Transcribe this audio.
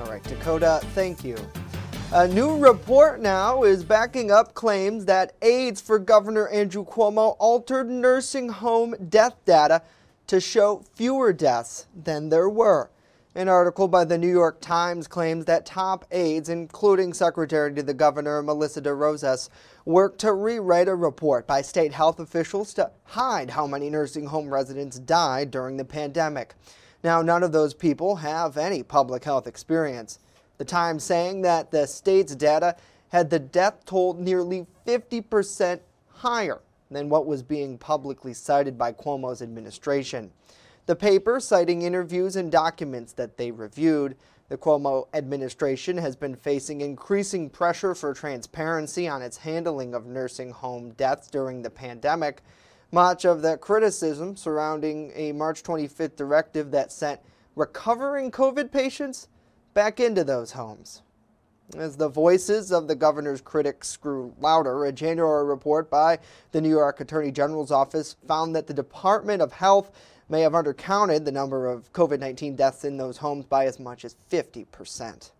All right, Dakota, thank you. A new report now is backing up claims that aides for Governor Andrew Cuomo altered nursing home death data to show fewer deaths than there were. An article by the New York Times claims that top aides, including Secretary to the Governor Melissa DeRosas, worked to rewrite a report by state health officials to hide how many nursing home residents died during the pandemic. Now, none of those people have any public health experience. The Times saying that the state's data had the death toll nearly 50% higher than what was being publicly cited by Cuomo's administration. The paper, citing interviews and documents that they reviewed, the Cuomo administration has been facing increasing pressure for transparency on its handling of nursing home deaths during the pandemic, much of the criticism surrounding a March 25th directive that sent recovering COVID patients back into those homes. As the voices of the governor's critics grew louder, a January report by the New York Attorney General's office found that the Department of Health may have undercounted the number of COVID 19 deaths in those homes by as much as 50 percent.